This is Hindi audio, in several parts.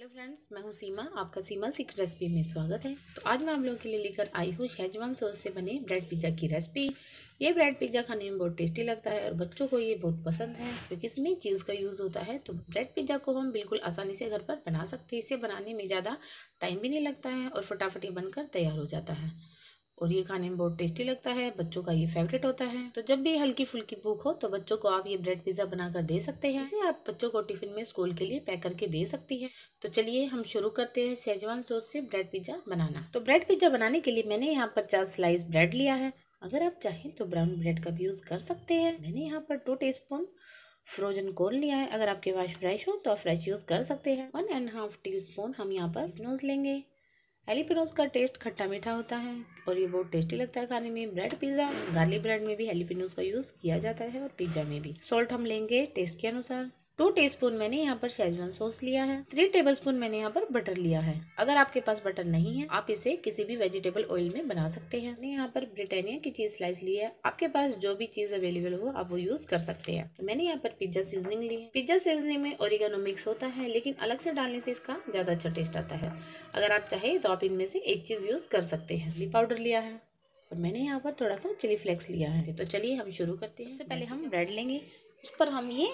हेलो फ्रेंड्स मैं हूँ सीमा आपका सीमा सीख रेसिपी में स्वागत है तो आज मैं आप लोगों के लिए लेकर आई हूँ शेजवान सॉस से बने ब्रेड पिज़्ज़ा की रेसिपी ये ब्रेड पिज़्ज़ा खाने में बहुत टेस्टी लगता है और बच्चों को ये बहुत पसंद है क्योंकि इसमें चीज़ का यूज़ होता है तो ब्रेड पिज़्ज़ा को हम बिल्कुल आसानी से घर पर बना सकते हैं इसे बनाने में ज़्यादा टाइम भी नहीं लगता है और फटाफट बनकर तैयार हो जाता है और ये खाने में बहुत टेस्टी लगता है बच्चों का ये फेवरेट होता है तो जब भी हल्की फुल्की भूख हो तो बच्चों को आप ये ब्रेड पिज्ज़ा बनाकर दे सकते हैं इसे आप बच्चों को टिफिन में स्कूल के लिए पैक करके दे सकती है तो चलिए हम शुरू करते हैं शेजवान सॉस से ब्रेड पिज्ज़ा बनाना तो ब्रेड पिज्ज़ा बनाने के लिए मैंने यहाँ पर चार स्लाइस ब्रेड लिया है अगर आप चाहें तो ब्राउन ब्रेड का भी यूज़ कर सकते हैं मैंने यहाँ पर टू टी फ्रोजन कॉर्न लिया है अगर आपके पास फ्रेश हो तो आप फ्रेश यूज़ कर सकते हैं one and half teaspoon हम यहाँ पर नोज लेंगे हेलीपिनोज का टेस्ट खट्टा मीठा होता है और ये बहुत टेस्टी लगता है खाने में ब्रेड पिज़्ज़ा गार्लिक ब्रेड में भी हेलीपिनोज का यूज़ किया जाता है और पिज़्ज़ा में भी सॉल्ट हम लेंगे टेस्ट के अनुसार टू टीस्पून मैंने यहाँ पर शेजवान सॉस लिया है थ्री टेबलस्पून मैंने यहाँ पर बटर लिया है अगर आपके पास बटर नहीं है आप इसे किसी भी वेजिटेबल ऑयल में बना सकते हैं मैंने यहाँ पर ब्रिटानिया की चीज स्लाइस ली है आपके पास जो भी चीज अवेलेबल हो आप वो यूज कर सकते हैं तो मैंने यहाँ पर पिज्जा सीजनिंग ली है पिज्जा सीजनिंग में ओरिगेनो मिक्स होता है लेकिन अलग से डालने से इसका ज्यादा अच्छा टेस्ट आता है अगर आप चाहे तो आप इनमें से एक चीज यूज कर सकते हैं चिली पाउडर लिया है और मैंने यहाँ पर थोड़ा सा चिली फ्लेक्स लिया है तो चलिए हम शुरू करते हैं सबसे पहले हम ब्रेड लेंगे उस पर हम ये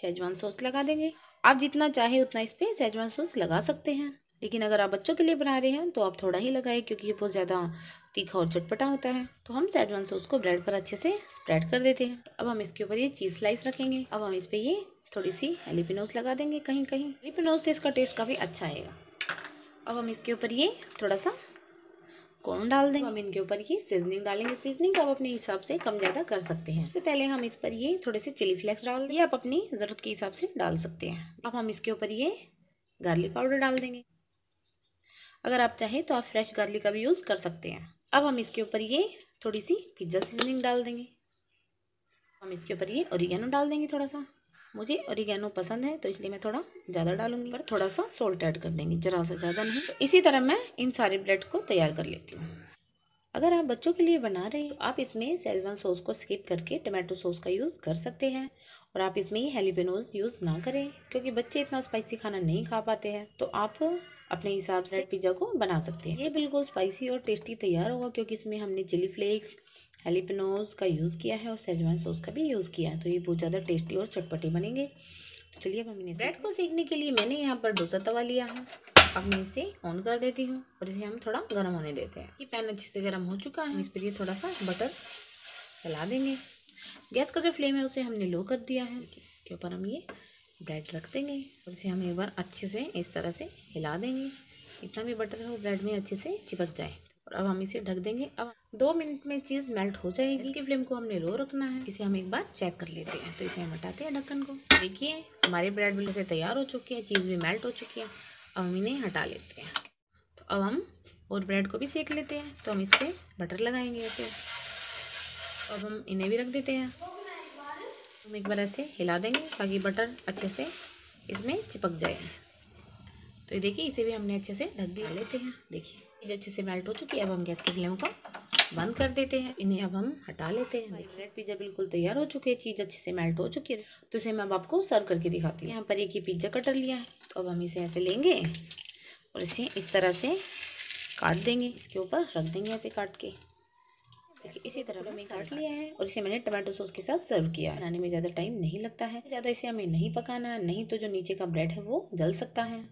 शेजवान सॉस लगा देंगे आप जितना चाहे उतना इस पर शेजवान सॉस लगा सकते हैं लेकिन अगर आप बच्चों के लिए बना रहे हैं तो आप थोड़ा ही लगाएं क्योंकि ये बहुत ज़्यादा तीखा और चटपटा होता है तो हम सेजवान सॉस को ब्रेड पर अच्छे से स्प्रेड कर देते हैं अब हम इसके ऊपर ये चीज़ स्लाइस रखेंगे अब हम इस पर ये थोड़ी सी एलिपिनोस लगा देंगे कहीं कहीं एलिपिनोस से इसका टेस्ट काफ़ी अच्छा आएगा अब हम इसके ऊपर ये थोड़ा सा पॉपकॉर्न डाल तो देंगे हम इनके ऊपर ये सीजनिंग डालेंगे सीजनिंग आप अपने हिसाब से कम ज़्यादा कर सकते हैं सबसे पहले हम इस पर ये थोड़े से चिली फ्लेक्स डाल देंगे आप अपनी ज़रूरत के हिसाब से डाल सकते हैं अब हम इसके ऊपर ये गार्लिक पाउडर डाल देंगे अगर आप चाहें तो आप फ्रेश गार्लिक का भी यूज़ कर सकते हैं अब हम इसके ऊपर ये थोड़ी सी पिज्ज़ा सीजनिंग डाल देंगे हम इसके ऊपर ये ओरिगेनो डाल देंगे थोड़ा सा मुझे ओरिगेनो पसंद है तो इसलिए मैं थोड़ा ज़्यादा डालूंगी और थोड़ा सा सोल्ट ऐड कर देंगे ज़रा सा ज़्यादा नहीं तो इसी तरह मैं इन सारे ब्रेड को तैयार कर लेती हूँ अगर आप बच्चों के लिए बना रहे हो आप इसमें सेलवन सॉस को स्किप करके टमाटो सॉस का यूज़ कर सकते हैं और आप इसमें ही हेलीपेनोज यूज़ ना करें क्योंकि बच्चे इतना स्पाइसी खाना नहीं खा पाते हैं तो आप अपने हिसाब से पिज़्ज़ा को बना सकते हैं ये बिल्कुल स्पाइसी और टेस्टी तैयार होगा क्योंकि इसमें हमने चिली फ्लेक्स हेलिपिनोज का यूज़ किया है और सेजवान सॉस का भी यूज़ किया है तो ये बहुत ज़्यादा टेस्टी और चटपटे बनेंगे तो चलिए अब हमने ब्रेड को सीखने के लिए मैंने यहाँ पर डोसा तवा लिया है अब मैं इसे ऑन कर देती हूँ और इसे हम थोड़ा गर्म होने देते हैं ये पैन अच्छे से गर्म हो चुका है इस पर ये थोड़ा सा बटर चला देंगे गैस का जो फ्लेम है उसे हमने लो कर दिया है इसके ऊपर हम ये ब्रेड रख देंगे और इसे हम एक बार अच्छे से इस तरह से हिला देंगे इतना भी बटर है वो ब्रेड में अच्छे से चिपक जाए और अब हम इसे ढक देंगे अब दो मिनट में चीज़ मेल्ट हो जाएगी इसकी फ्लेम को हमने लो रखना है इसे हम एक बार चेक कर लेते हैं तो इसे हम हटाते हैं ढक्कन को देखिए हमारे ब्रेड बिल्ड से तैयार हो चुकी है चीज़ भी मेल्ट हो चुकी है अब हम इन्हें हटा लेते हैं तो अब हम और ब्रेड को भी सेक लेते हैं तो हम इस पर बटर लगाएंगे ऐसे अब हम इन्हें भी रख देते हैं हम एक बार ऐसे हिला देंगे ताकि बटर अच्छे से इसमें चिपक जाए तो ये देखिए इसे भी हमने अच्छे से ढक दिया लेते हैं देखिए चीज़ अच्छे से मेल्ट हो चुकी है अब हम गैस के फ्लेम को बंद कर देते हैं इन्हें अब हम हटा लेते हैं ब्रेड पिज्ज़ा बिल्कुल तैयार हो चुके हैं चीज़ अच्छे से मेल्ट हो चुकी है तो इसे मैं अब आपको सर्व करके दिखाती हूँ यहाँ पर एक ही पिज्ज़ा कटर लिया है तो अब हम इसे ऐसे लेंगे और इसे इस तरह से काट देंगे इसके ऊपर रख देंगे ऐसे काट के देखिए इसी तरह हमें काट लिया है और इसे मैंने टमाटो सॉस के साथ सर्व किया है बनाने में ज़्यादा टाइम नहीं लगता है ज़्यादा इसे हमें नहीं पकाना है नहीं तो जो नीचे का ब्रेड है वो जल सकता है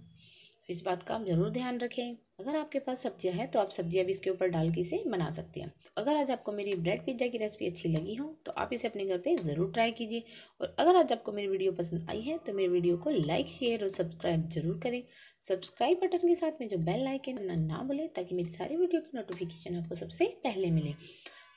तो इस बात का आप ज़रूर ध्यान रखें अगर आपके पास सब्जियां हैं तो आप सब्जियां भी इसके ऊपर डाल के इसे बना सकते हैं अगर आज आपको मेरी ब्रेड पिज्ज़ा की रेसिपी अच्छी लगी हो तो आप इसे अपने घर पे ज़रूर ट्राई कीजिए और अगर आज आपको मेरी वीडियो पसंद आई है तो मेरी वीडियो को लाइक शेयर और सब्सक्राइब जरूर करें सब्सक्राइब बटन के साथ में जो बेल है ना भूलें ताकि मेरी सारी वीडियो की नोटिफिकेशन आपको सबसे पहले मिले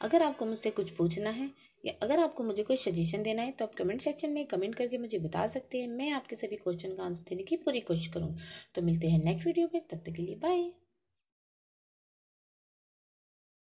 अगर आपको मुझसे कुछ पूछना है या अगर आपको मुझे कोई सजेशन देना है तो आप कमेंट सेक्शन में कमेंट करके मुझे बता सकते हैं मैं आपके सभी क्वेश्चन का आंसर देने की पूरी कोशिश करूँगी तो मिलते हैं नेक्स्ट वीडियो में तब तक के लिए बाय